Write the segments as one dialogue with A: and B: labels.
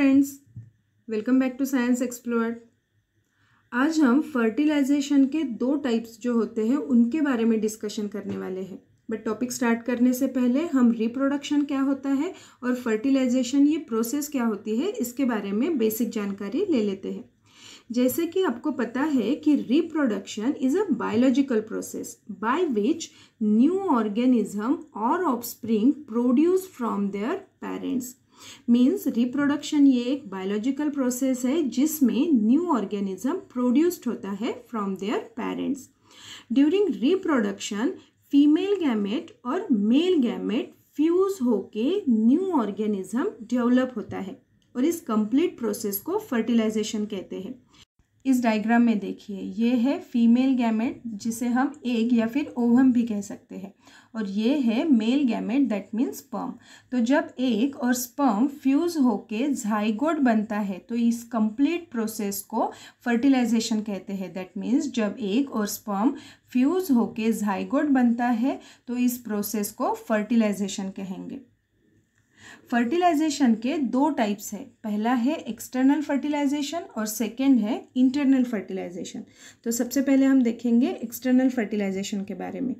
A: Friends welcome back to science explore आज हम fertilisation के दो टाइप्स जो होते हैं उनके बारे में डिस्कशन करने वाले हैं बट टॉपिक स्टार्ट करने से पहले हम रिप्रोडक्शन क्या होता है और फर्टिलाइजेशन ये प्रोसेस क्या होती है इसके बारे में बेसिक जानकारी ले लेते हैं जैसे कि आपको पता है कि reproduction is a biological process by which new organism और offspring produce from their parents means reproduction ये एक बायोलॉजिकल प्रोसेस है जिसमें न्यू ऑर्गेनिज्म प्रोड्यूस्ड होता है from their parents during reproduction female gamete और मेल गैमेट फ्यूज होके new organism develop होता है और इस कंप्लीट प्रोसेस को फर्टिलाइजेशन कहते हैं इस डायग्राम में देखिए ये है फीमेल गैमेट जिसे हम एग या फिर ओवम भी कह सकते हैं और ये है male gamete that means sperm तो जब एग और स्पर्म फ्यूज होके झाइगोड बनता है तो इस कंप्लीट प्रोसेस को फर्टिलाइजेशन कहते हैं दैट मीन्स जब एग और स्पर्म फ्यूज होके झाइगोड बनता है तो इस प्रोसेस को फर्टिलाइजेशन कहेंगे फर्टिलाइजेशन के दो टाइप्स है पहला है एक्सटर्नल फर्टिलाइजेशन और सेकेंड है इंटरनल फर्टिलाइजेशन तो सबसे पहले हम देखेंगे एक्सटर्नल फर्टिलाइजेशन के बारे में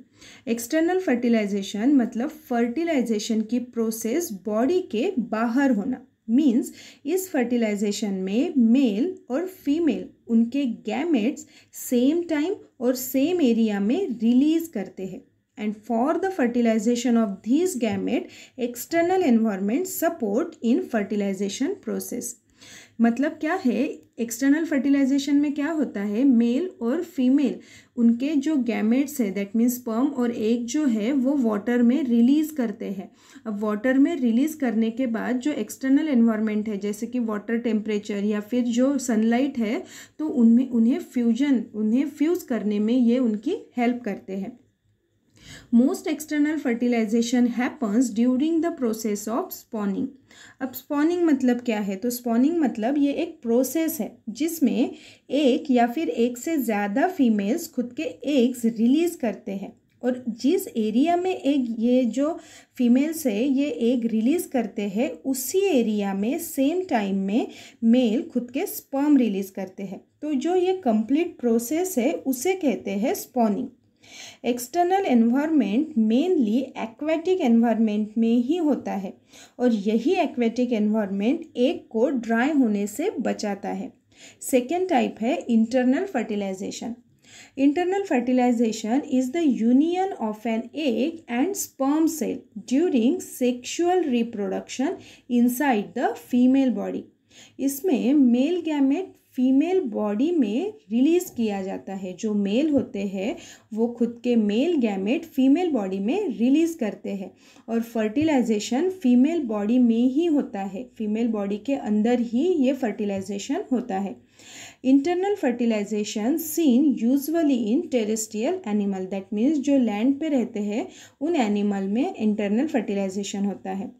A: एक्सटर्नल फर्टिलाइजेशन मतलब फर्टिलाइजेशन की प्रोसेस बॉडी के बाहर होना मीन्स इस फर्टिलाइजेशन में मेल और फीमेल उनके गैमेट्स सेम टाइम और सेम एरिया में रिलीज करते हैं and for the fertilization of these gamete external environment support in fertilization process मतलब क्या है एक्सटर्नल फर्टिलाइजेशन में क्या होता है मेल और फीमेल उनके जो गैमेट्स है दैट मीन्स स्पर्म और एक जो है वो वाटर में रिलीज़ करते हैं अब वाटर में रिलीज़ करने के बाद जो एक्सटर्नल एनवायरनमेंट है जैसे कि वाटर टेम्परेचर या फिर जो सनलाइट है तो उनमें उन्हें फ्यूजन उन्हें फ्यूज़ करने में ये उनकी हेल्प करते हैं Most external fertilization happens during the process of spawning. अब spawning मतलब क्या है तो spawning मतलब ये एक process है जिसमें एक या फिर एक से ज़्यादा females खुद के eggs release करते हैं और जिस एरिया में एक ये जो फीमेल्स है ये एग रिलीज़ करते हैं उसी एरिया में सेम टाइम में मेल खुद के स्पर्म रिलीज़ करते हैं तो जो ये कंप्लीट प्रोसेस है उसे कहते हैं spawning external environment mainly aquatic environment में ही होता है और यही एक्वेटिक एनवायरनमेंट एक को ड्राई होने से बचाता है सेकेंड टाइप है internal fertilization internal fertilization is the union of an egg and sperm cell during sexual reproduction inside the female body इसमें मेल गैमेट फीमेल बॉडी में रिलीज़ किया जाता है जो मेल होते हैं वो खुद के मेल गैमेट फीमेल बॉडी में रिलीज़ करते हैं और फर्टिलाइजेशन फीमेल बॉडी में ही होता है फीमेल बॉडी के अंदर ही ये फर्टिलाइजेशन होता है internal fertilization seen usually in terrestrial animal that means जो लैंड पे रहते हैं उन एनिमल में इंटरनल फर्टिलाइजेशन होता है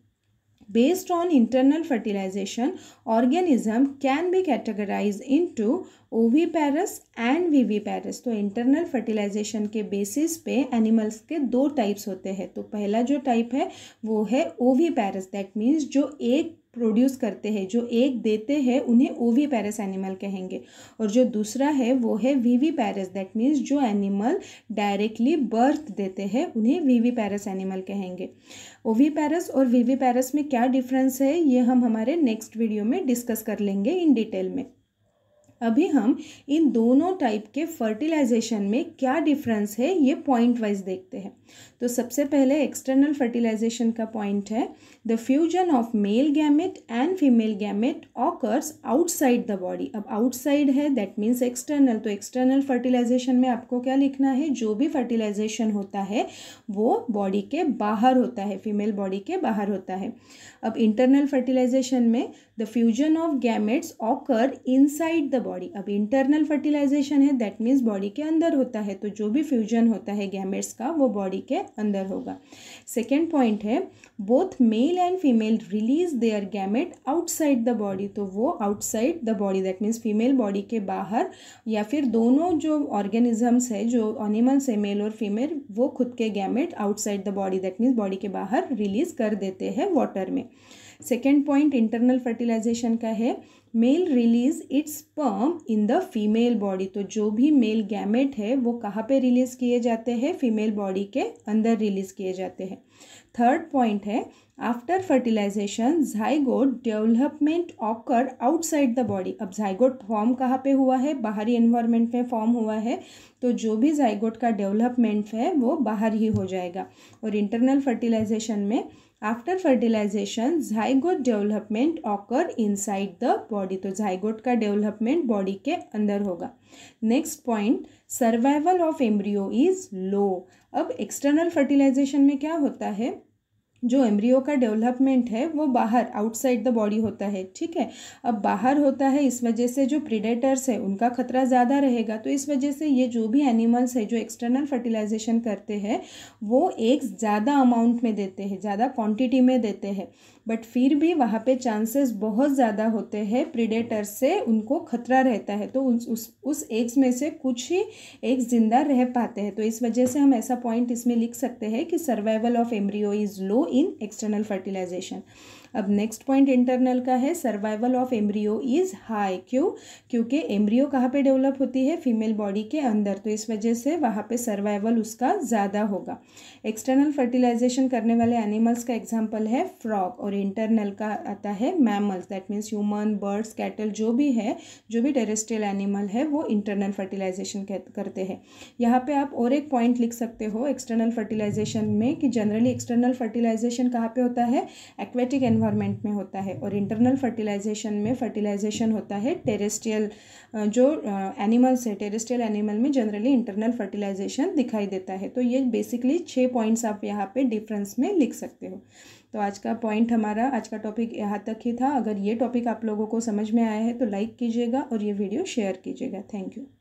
A: Based on internal fertilization, organism can be categorized into oviparous and viviparous तो इंटरनल फर्टिलाइजेशन के बेसिस पे एनिमल्स के दो टाइप्स होते हैं तो पहला जो टाइप है वो है ओवीपैरस दैट मीन्स जो एक प्रोड्यूस करते हैं जो एक देते हैं उन्हें ओवी पैरस एनिमल कहेंगे और जो दूसरा है वो है वीवी पैरस दैट मीन्स जो एनिमल डायरेक्टली बर्थ देते हैं उन्हें वीवी पैरस एनिमल कहेंगे ओवी पैरस और वीवी पैरस में क्या डिफरेंस है ये हम हमारे नेक्स्ट वीडियो में डिस्कस कर लेंगे इन डिटेल में अभी हम इन दोनों टाइप के फर्टिलाइजेशन में क्या डिफरेंस है ये पॉइंट वाइज देखते हैं तो सबसे पहले एक्सटर्नल फर्टिलाइजेशन का पॉइंट है the fusion of male gamete and female gamete occurs outside the body अब आउटसाइड है दैट मीन्स एक्सटर्नल तो एक्सटर्नल फर्टिलाइजेशन में आपको क्या लिखना है जो भी फर्टिलाइजेशन होता है वो बॉडी के बाहर होता है फीमेल बॉडी के बाहर होता है अब इंटरनल फर्टिलाइजेशन में the fusion of gametes occur inside the body अब इंटरनल फर्टिलाइजेशन है दैट मीन्स बॉडी के अंदर होता है तो जो भी फ्यूजन होता है गैमेट्स का वो बॉडी के अंदर होगा सेकेंड पॉइंट है both male and female release their gamete outside the body तो वो outside the body that means female body के बाहर या फिर दोनों जो ऑर्गेनिजम्स है जो एनिमल्स है मेल और फीमेल वो खुद के gamete outside the body that means body के बाहर रिलीज कर देते हैं वाटर में सेकेंड पॉइंट इंटरनल फर्टिलाइजेशन का है male release its sperm in the female body तो जो भी मेल गैमेट है वो कहाँ पे रिलीज़ किए जाते हैं फीमेल बॉडी के अंदर रिलीज़ किए जाते हैं थर्ड पॉइंट है after fertilization zygote development occur outside the body अब झाइगोड फॉर्म कहाँ पे हुआ है बाहरी एनवायरनमेंट में फॉर्म हुआ है तो जो भी झाइगोड का डेवलपमेंट है वो बाहर ही हो जाएगा और इंटरनल फर्टिलाइजेशन में after fertilization zygote development occur inside the body तो जाइगोट का डेवलपमेंट बॉडी के अंदर होगा next point survival of embryo is low अब एक्सटर्नल फर्टिलाइजेशन में क्या होता है जो एम्ब्रियो का डेवलपमेंट है वो बाहर आउटसाइड द बॉडी होता है ठीक है अब बाहर होता है इस वजह से जो प्रीडेटर्स है उनका खतरा ज़्यादा रहेगा तो इस वजह से ये जो भी एनिमल्स है जो एक्सटर्नल फर्टिलाइजेशन करते हैं वो एक ज़्यादा अमाउंट में देते हैं ज़्यादा क्वांटिटी में देते हैं बट फिर भी वहाँ पे चांसेस बहुत ज़्यादा होते हैं प्रिडेटर्स से उनको खतरा रहता है तो उस उस, उस एग्स में से कुछ ही एग्स ज़िंदा रह पाते हैं तो इस वजह से हम ऐसा पॉइंट इसमें लिख सकते हैं कि survival of embryo is low in external fertilization अब नेक्स्ट पॉइंट इंटरनल का है survival of embryo is high क्यों क्योंकि एम्ब्रियो कहाँ पे डेवलप होती है फीमेल बॉडी के अंदर तो इस वजह से वहाँ पे सर्वाइवल उसका ज़्यादा होगा एक्सटर्नल फर्टिलाइजेशन करने वाले एनिमल्स का एग्जाम्पल है फ्रॉक और इंटरनल का आता है mammals that means human birds cattle जो भी है जो भी टेरेस्ट्रियल एनिमल है वो इंटरनल फर्टिलाइजेशन करते हैं यहाँ पे आप और एक पॉइंट लिख सकते हो एक्सटर्नल फर्टिलाइजेशन में कि जनरली एक्सटर्नल फर्टिलाइजेशन कहाँ पे होता है एक्वेटिक एनवायरमेंट एनवायरनमेंट में होता है और इंटरनल फर्टिलाइजेशन में फर्टिलाइजेशन होता है टेरेस्ट्रियल जो एनिमल्स है टेरेस्ट्रियल एनिमल में जनरली इंटरनल फर्टिलाइजेशन दिखाई देता है तो ये बेसिकली छः पॉइंट्स आप यहाँ पे डिफरेंस में लिख सकते हो तो आज का पॉइंट हमारा आज का टॉपिक यहाँ तक ही था अगर ये टॉपिक आप लोगों को समझ में आया है तो लाइक कीजिएगा और ये वीडियो शेयर कीजिएगा थैंक यू